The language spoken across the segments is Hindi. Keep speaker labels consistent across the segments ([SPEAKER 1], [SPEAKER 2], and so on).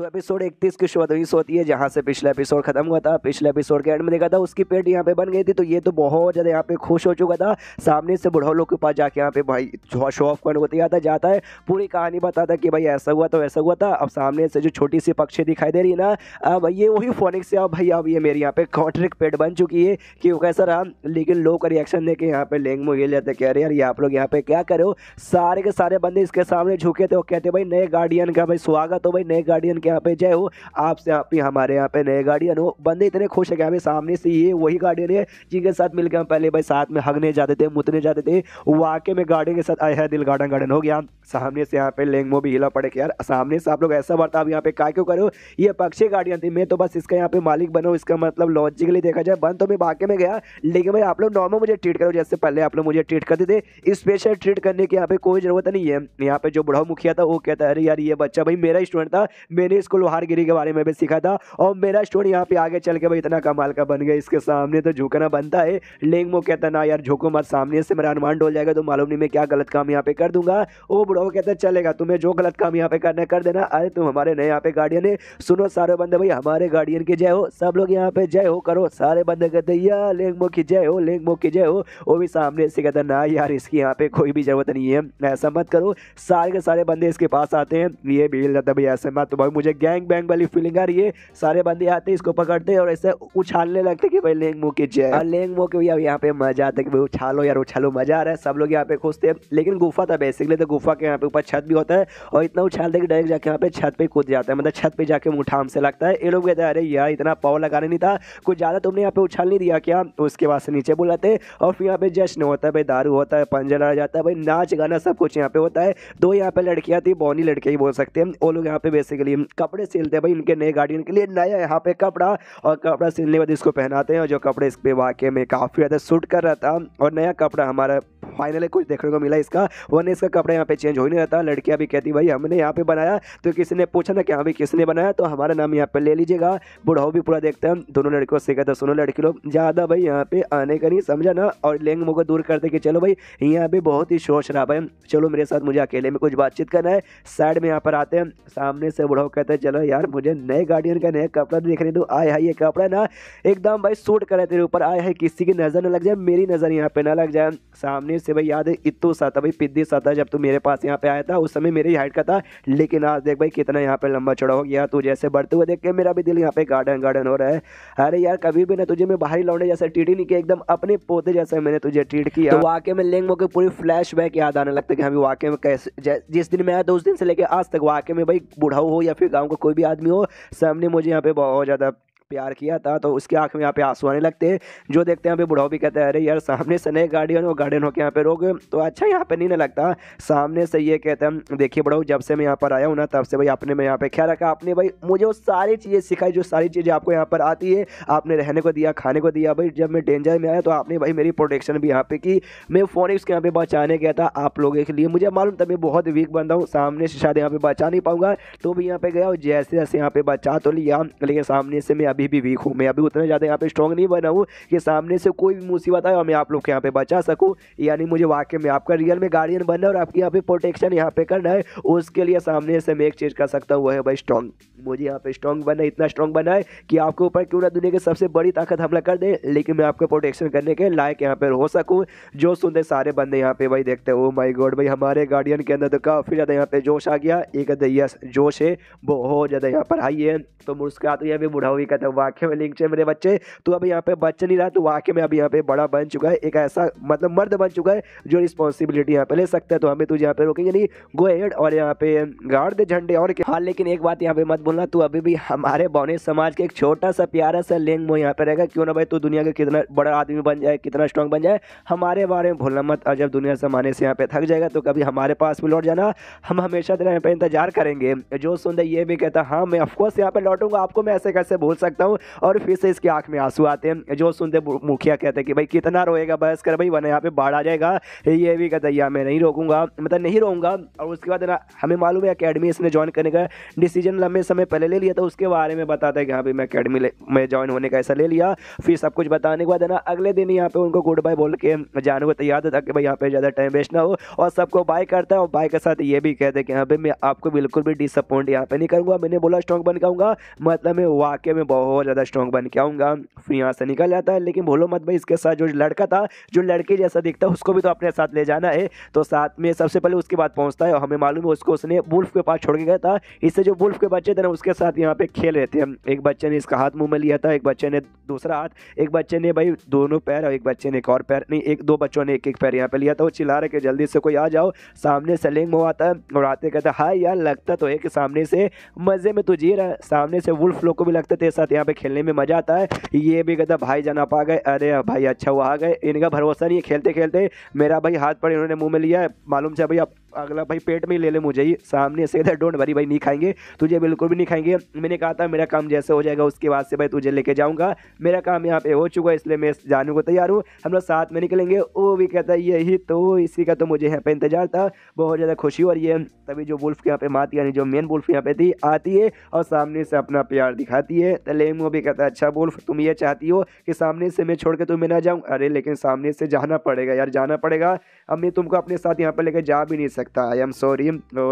[SPEAKER 1] तो एपिसोड इकतीस की शुरुआत हुई होती है जहाँ से पिछला एपिसोड खत्म हुआ था पिछले एपिसोड के एंड में देखा था उसकी पेट यहाँ पे बन गई थी तो ये तो बहुत ज़्यादा यहाँ पे खुश हो चुका था सामने से बुढ़ा लोग के पास जाके यहाँ पे भाई शो ऑफ करने को तैयार था जाता है पूरी कहानी बताता कि भाई ऐसा हुआ तो ऐसा हुआ था अब सामने से जो छोटी सी पक्षी दिखाई दे रही है ना अब ये वही फोनिक से अब भाई अब ये मेरे यहाँ पे कॉन्ट्रिक पेट बन चुकी है कि वो कैसा रहा लेकिन लोग का रिएक्शन देखे यहाँ पे लेंग मुझे लेते कह रहे यार ये आप लोग यहाँ पे क्या करो सारे के सारे बंदे इसके सामने झुके थे वो कहते भाई नए गार्डियन का भाई स्वागत हो भाई नए गार्डियन के यहाँ पे जय हो आपसे आप ही हमारे यहाँ पे नए गार्डियन हो बंदे इतने खुश है कि हमें सामने से ये वही गार्डियन है जिनके साथ मिलकर हम पहले भाई साथ में हगने जाते थे मुतने जाते थे वाकई में गार्डियन के साथ आया है दिल गार्डन गार्डन हो गया सामने से यहाँ पे लेंगमो भी हिला पड़े यार सामने से आप लोग ऐसा बर्ताव यहाँ पे का क्यों करो ये पक्षी गार्डियन थी मैं तो बस इसका यहाँ पे मालिक बनो इसका मतलब लॉजिकली देखा जाए बंद तो मैं बाकी में गया लेकिन भाई आप लोग नॉर्मल मुझे ट्रीट करो जैसे पहले आप लोग मुझे ट्रीट करते थे स्पेशल ट्रीट करने की यहाँ पे कोई जरूरत नहीं है यहाँ पे जो बुढ़ा मुखिया था वो कहता है अरे यार ये बच्चा भाई मेरा स्टूडेंट था मैंने मुझे स्कूल बाहरगिरी के बारे में भी सीखा था और मेरा स्टोन यहाँ पे आगे चल के भाई इतना कमाल का बन गया इसके सामने तो झुकना बनता है लेंगमो कहता ना यार झुको मत सामने से मेरा अनुमान डोल जाएगा तो मालूम नहीं मैं क्या गलत काम यहाँ पे कर दूंगा वो बुढ़ो कहता चलेगा तुम्हें जो गलत काम यहाँ पे करना कर देना अरे तुम हमारे नए यहाँ पे गार्डियन है सुनो सारे बंदे भाई हमारे गार्डियन की जय हो सब लोग यहाँ पे जय हो करो सारे बंदे कहते या लेंगमो की जय हो लेंगमो की जय हो वो भी सामने से कहता ना यार इसकी यहाँ पे कोई भी जरूरत नहीं है ऐसा मत करो सारे के सारे बंदे इसके पास आते हैं ये भी ऐसे मत तो भाई मुझे मुझे गैंग बैंग वाली फीलिंग आ रही है सारे बंदे आते इसको पकड़ते और ऐसे उछालने लगते कि भाई लेंग मुँह की जय हाँ, लेंग मुँह के भी अब यहाँ पे मजा आता है कि उछालो यार उछालो मजा आ रहा है सब लोग यहाँ पे खुश थे लेकिन गुफा था बेसिकली तो गुफा के यहाँ पे ऊपर छत भी होता है और इतना उछालते कि डायरेक्ट जाके यहाँ पे छत पे कूद जाता है मतलब छत पे जाके मुठाम से लगता है ये लोग कहते हैं अरे यार इतना पावर लगाने नहीं था कुछ ज़्यादा तुमने यहाँ पे उछाल नहीं दिया क्या तो उसके बाद से नीचे बुलाते और फिर यहाँ पे जश्न होता है भाई दारू होता है पंजा लड़ा जाता है भाई नाच गाना सब कुछ यहाँ पे होता है दो यहाँ पे लड़कियाँ थी बौनी लड़के ही बोल सकते हैं वो लोग यहाँ पे बेसिकली कपड़े सिलते हैं भाई उनके नए गार्डियन के लिए नया यहाँ पे कपड़ा और कपड़ा सिलने के बाद इसको पहनाते हैं और जो कपड़े इस पे वाक्य में काफ़ी ज़्यादा सूट कर रहा था और नया कपड़ा हमारा फाइनली कुछ देखने को मिला इसका वरना इसका कपड़ा यहाँ पे चेंज हो ही नहीं रहता लड़कियाँ भी कहती भाई हमने यहाँ पे बनाया तो किसी ने पूछा ना कि हाँ भाई किसने बनाया तो हमारा नाम यहाँ पे ले लीजिएगा बुढ़ाओ भी पूरा देखते हैं दोनों लड़कियों से कहते सुनो लड़की लोग ज़्यादा भाई यहाँ पे आने का नहीं समझा ना और लेंग मुँह को दूर करते कि चलो भाई यहाँ पर बहुत ही शोर शराब है चलो मेरे साथ मुझे अकेले में कुछ बातचीत करना है साइड में यहाँ पर आते हैं सामने से बुढ़ाओ कहता है चलो यार मुझे नए गार्डियन का नया कपड़ा देखने दो आए हाई ये कपड़ा ना एकदम भाई सूट करे तेरे ऊपर आए हाई किसी की नज़र ना लग जाए मेरी नज़र यहाँ पे ना लग जाए सामने से भाई याद है इतो सा था भाई पिद्दी सा था जब तू मेरे पास यहाँ पे आया था उस समय मेरी हाइट का था लेकिन आज देख भाई कितना यहाँ पे लंबा चौड़ा हो गया तू जैसे बढ़ते हुए देख के मेरा भी दिल यहाँ पे गार्डन गार्डन हो रहा है अरे यार कभी भी ना तुझे मैं बाहरी लौटे जैसे टीटी नहीं किया एकदम अपने पोते जैसे मैंने तुझे ट्रीट किया तो वाकई में लेंगे के पूरी फ्लैश याद आने लगता है कि हम हाँ वाकई में कैसे जिस दिन मैं आया था उस दिन से लेकर आज तक वाकई में भाई बुढ़ाऊ हो या फिर गाँव का कोई भी आदमी हो सामने मुझे यहाँ पे बहुत ज़्यादा प्यार किया था तो उसकी आँख में यहाँ पे आंसू आने लगते हैं जो देखते हैं यहाँ पे बुढ़ाओ भी कहते हैं अरे यार सामने से नए गार्डियन हो गार्डन होकर यहाँ पे रोक तो अच्छा यहाँ पे नहीं ना लगता सामने से ये कहते हैं देखिए बड़ो जब से मैं यहाँ पर आया हूँ ना तब से भाई आपने मैं यहाँ पे ख्याल रखा आपने भाई मुझे वो सारी चीज़ें सिखाई जो सारी चीज़ें आपको यहाँ पर आती है आपने रहने को दिया खाने को दिया भाई जब मैं डेंजर में आया तो आपने भाई मेरी प्रोटेक्शन भी यहाँ पे की मैं फोनिक्स के यहाँ पे बचाने गया था आप लोगों के लिए मुझे मालूम था मैं बहुत वीक बंदा हूँ सामने से शायद यहाँ पे बचा नहीं पाऊंगा तो भी यहाँ पे गया और जैसे जैसे यहाँ पे बचा तो लिया लेकिन सामने से मैं अभी अभी भी वीक हूँ मैं अभी उतना ज़्यादा यहाँ पे स्ट्रॉन्ग नहीं बना हूँ कि सामने से कोई भी मुसीबत आए और मैं आप लोग के यहाँ पे बचा सकूँ यानी मुझे वाकई में आपका रियल में गार्डियन बनना है और आपके यहाँ पे प्रोटेक्शन यहाँ पे करना है उसके लिए सामने से मैं एक चीज़ कर सकता हूँ वो है भाई स्ट्रॉन्ग मुझे यहाँ पे स्ट्रॉन्ग बनना इतना स्ट्रॉन्ग बना है कि आपके ऊपर क्यों ना दुनिया की सबसे बड़ी ताकत हमला कर दे लेकिन मैं आपका प्रोटेक्शन करने के लायक यहाँ पर हो सकूँ जो सुनते सारे बंदे यहाँ पे भाई देखते हो माई oh गॉड भाई हमारे गार्डियन के अंदर तो काफ़ी ज़्यादा यहाँ पे जोश आ गया एक यस जोश है बहुत ज़्यादा यहाँ पर आई है तो मुस्कुरा तो यहाँ पे बुढ़ा हुई कहते वाक्य में लिंक मेरे बच्चे तू अभी यहाँ पे बच्चे नहीं रहा तू वाक्य में अभी यहाँ पे बड़ा बन चुका है एक ऐसा मतलब मर्द बन चुका है जो रिस्पॉन्सिबिलिटी यहाँ पे ले सकता है तो हमें तुझे यहाँ पे रोकेंगे नहीं गो एड और यहाँ पे गाड़ दे झंडे और हाँ लेकिन एक बात यहाँ पे मत बोलना तू अभी भी हमारे बौने समाज के एक छोटा सा प्यारा सा लिंग वो यहाँ पे रहेगा क्यों ना भाई तू दुनिया का कितना बड़ा आदमी बन जाए कितना स्ट्रॉन्ग बन जाए हमारे बारे में भूलना मत और जब दुनिया समाने से यहाँ पे थक जाएगा तो कभी हमारे पास भी लौट जाना हम हमेशा तेरा यहाँ पे इंतजार करेंगे जो सुन रहे ये भी कहता हाँ मैं ऑफकोर्स यहाँ पे लौटूंगा आपको मैं ऐसे कैसे भूल सकता देखता हूँ और फिर से इसकी आँख में आंसू आते हैं जो सुनते मुखिया कहते हैं कि भाई कितना रोएगा बहस कर भाई वन यहाँ पे बाढ़ आ जाएगा ये भी कहता है मैं नहीं रोकूंगा मतलब नहीं रोऊंगा और उसके बाद हमें मालूम है अकेडमी इसने ज्वाइन करने का डिसीजन लंबे समय पहले ले लिया था उसके बारे में बताता है कि हाँ भाई मैं अकेडमी में ज्वाइन होने का ऐसा ले लिया फिर सब कुछ बताने के बाद है ना अगले दिन यहाँ पे उनको गुड बाय बोल के जाने को तैयार था कि भाई यहाँ पे ज़्यादा टाइम वेस्ट ना हो और सबको बाय करता है और बाय के साथ ये भी कहते हैं कि हाँ भाई मैं आपको बिल्कुल भी डिसअपॉइंट यहाँ पे नहीं करूँगा मैंने बोला स्ट्रॉन्ग बन कहूँगा मतलब मैं वाकई में बहुत बहुत ज़्यादा स्ट्रॉन्ग बन के आऊँगा फिर यहाँ से निकल जाता है लेकिन भूलो मत भाई इसके साथ जो लड़का था जो लड़के जैसा दिखता है उसको भी तो अपने साथ ले जाना है तो साथ में सबसे पहले उसके बाद पहुँचता है और हमें मालूम है उसको उसने बुल्फ के पास छोड़ के गया था इससे जो बुल्फ के बच्चे थे ना उसके साथ यहाँ पे खेल रहे थे एक बच्चे ने इसका हाथ मुँह में लिया था एक बच्चे ने दूसरा हाथ एक बच्चे ने भाई दोनों पैर और एक बच्चे ने एक और पैर नहीं एक दो बच्चों ने एक एक पैर यहाँ पर लिया था वो चिल्ला रहे कि जल्दी से कोई आ जाओ सामने सेलिंग मो आता है और आते हैं हाँ यार लगता तो है कि सामने से मज़े में तो जी रहा सामने से वुल्फ लोग को भी लगता तेरे साथ साथ यहाँ पे खेलने में मजा आता है ये भी कहता भाई जाना पा आ गए अरे हाँ, भाई अच्छा वो आ गए इनका भरोसा नहीं है खेलते खेलते मेरा भाई हाथ पड़े इन्होंने मुंह में लिया है मालूम से भाई अब अगला भाई पेट में ही ले ले मुझे ही सामने से इधर डोंट भरी भाई नहीं खाएंगे तुझे बिल्कुल भी नहीं खाएंगे मैंने कहा था मेरा काम जैसे हो जाएगा उसके बाद से भाई तुझे लेके जाऊँगा मेरा काम यहाँ पे हो चुका है इसलिए मैं जाने को तैयार हूँ हम लोग साथ में निकलेंगे वो भी कहता है यही तो इसी का तो मुझे यहाँ पे इंतजार था बहुत ज़्यादा खुशी हो रही है तभी जो बुल्फ यहाँ पे माती यानी जो मेन बुल्फ यहाँ पे थी आती है और सामने से अपना प्यार दिखाती है लेमो भी कहता है अच्छा बुल्फ तुम ये चाहती हो कि सामने से मैं छोड़ के तुम्हें ना जाऊँ अरे लेकिन सामने से जाना पड़ेगा यार जाना पड़ेगा अब मैं तुमको अपने साथ यहाँ पर लेकर जा भी नहीं सकता आई एम सॉरी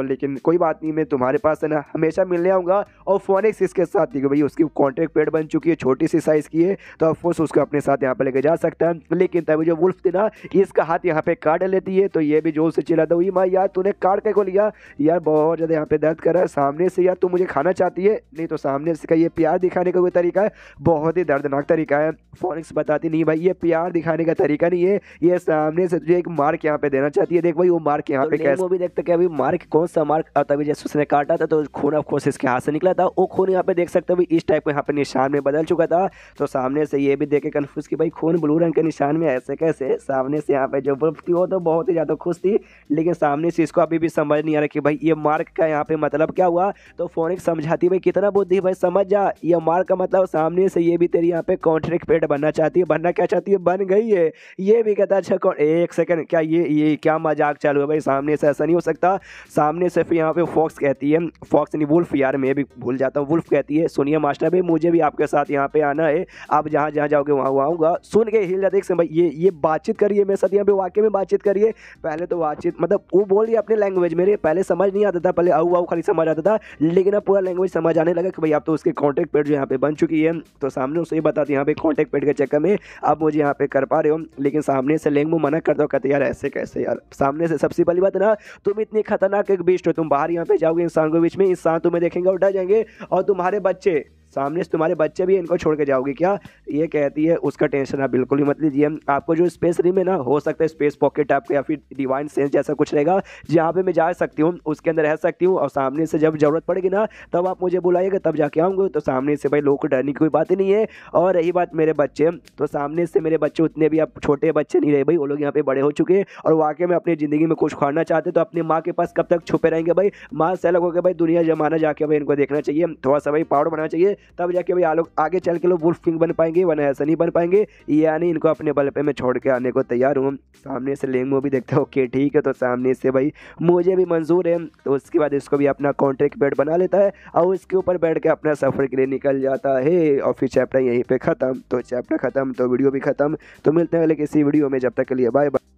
[SPEAKER 1] लेकिन कोई बात नहीं मैं तुम्हारे पास है ना हमेशा मिलने आऊँगा और फोनिक्स इसके साथ ही भाई उसकी कॉन्ट्रैक्ट पेड बन चुकी है छोटी सी साइज़ की है तो ऑफकोर्स उसको अपने साथ यहाँ पर लेकर जा सकता है लेकिन तभी जो वुल्फ थी ना इसका हाथ यहाँ पे काट लेती है तो ये भी जोर से चिल्लाता हुई माँ यार तूने काट के को लिया यार बहुत ज़्यादा यहाँ पे दर्द करा है सामने से यार तू मुझे खाना चाहती है नहीं तो सामने से का ये प्यार दिखाने का कोई तरीका है बहुत ही दर्दनाक तरीका है फोनिक्स बताती नहीं भाई ये प्यार दिखाने का तरीका नहीं है ये सामने से तुझे एक मार के यहाँ पे देना चाहती है देख भाई वो मार्क यहाँ तो पे वो भी देखते हैं अभी मार्क कौन सा मार्क आता जैसे उसने काटा था तो खून ऑफ कोर्स इसके हाथ से निकला था वो खून यहाँ पे देख सकते हो इस टाइप का यहाँ पे निशान में बदल चुका था तो सामने से ये भी देखे कन्फ्यूज की भाई खून ब्लू रंग के निशान में ऐसे कैसे सामने से यहाँ पे जो वुल्फ थी वो तो बहुत ही ज़्यादा खुश थी लेकिन सामने से इसको अभी भी समझ नहीं आ रहा कि भाई ये मार्क का यहाँ पे मतलब क्या हुआ तो फोनिक समझाती भाई कितना बुद्धि भाई समझ जा ये मार्क का मतलब सामने से ये भी तेरी यहाँ पे कॉन्ट्रेक्ट पेड बनना चाहती है बनना क्या चाहती है बन गई है ये भी कहता अच्छा एक सेकेंड क्या ये ये ये क्या मजाक चालू है भाई सामने से ऐसा नहीं हो सकता सामने से फिर यहाँ पे फॉक्स कहती है फॉक्स नहीं वुल्फ यार मैं भी भूल जाता हूँ वुल्फ कहती है सुनिए मास्टर भाई मुझे भी आपके साथ यहाँ पे आना है आप जहाँ जहाँ जाओगे वहाँ वहाँ आऊँगा सुन के हिल जाते एक भाई ये ये बातचीत करिए मेरे साथ यहाँ पे वाक्य में बातचीत करिए पहले तो बातचीत मतलब वो बोल रही अपने लैंग्वेज मेरे पहले समझ नहीं आता था पहले आऊ आऊ खाली समझ आता था लेकिन अब पूरा लैंग्वेज समझ आने लगा कि भाई आप तो उसके कॉन्टैक्ट पेड जो यहाँ पे बन चुकी है तो सामने उसे ये बताते यहाँ पे कॉन्टैक्ट पेड के चक्कर में आप मुझे यहाँ पे कर पा रहे हो लेकिन सामने से लैंग्वेज मना करता हूँ कहते यार ऐसे कैसे कैसे यार सामने से सबसे पहली बात ना तुम इतनी खतरनाक एक बीस्ट हो तुम बाहर यहाँ पे जाओगे इंसान के बीच में इंसान तुम्हें देखेंगे और डर जाएंगे और तुम्हारे बच्चे सामने से तुम्हारे बच्चे भी इनको छोड़ के जाओगे क्या ये कहती है उसका टेंशन आप बिल्कुल ही मत लीजिए आपको जो स्पेस रिम है ना हो सकता है स्पेस पॉकेट आपका या फिर डिवाइन सेंस जैसा कुछ रहेगा जहाँ पे मैं जा सकती हूँ उसके अंदर रह सकती हूँ और सामने से जब जरूरत पड़ेगी ना तब आप मुझे बुलाइएगा तब जाके आऊँगे तो सामने से भाई लोगों को डरने की कोई बात ही नहीं है और रही बात मेरे बच्चे तो सामने से मेरे बच्चे उतने भी आप छोटे बच्चे नहीं रहे भाई वो लोग यहाँ पर बड़े हो चुके हैं और वाकई में अपनी ज़िंदगी में कुछ खाना चाहते तो अपनी माँ के पास कब तक छुपे रहेंगे भाई माँ से अलग हो गया भाई दुनिया जमाना जाके भाई इनको देखना चाहिए थोड़ा सा भाई पावर बनाना चाहिए तब जाके भाई आलोक आगे चल के लोग वुल्फ किंग बन पाएंगे वन ऐसा नहीं बन पाएंगे यानी इनको अपने बल पे मैं छोड़ के आने को तैयार हूँ सामने से लेंगो भी देखते हो ओके ठीक है तो सामने से भाई मुझे भी मंजूर है तो उसके बाद इसको भी अपना कॉन्ट्रैक्ट बेड बना लेता है और उसके ऊपर बैठ के अपना सफ़र के लिए निकल जाता है और फिर चैप्टर यहीं पर ख़त्म तो चैप्टर ख़त्म तो वीडियो भी ख़त्म तो मिलते हैं अगले किसी वीडियो में जब तक के लिए बाय बाय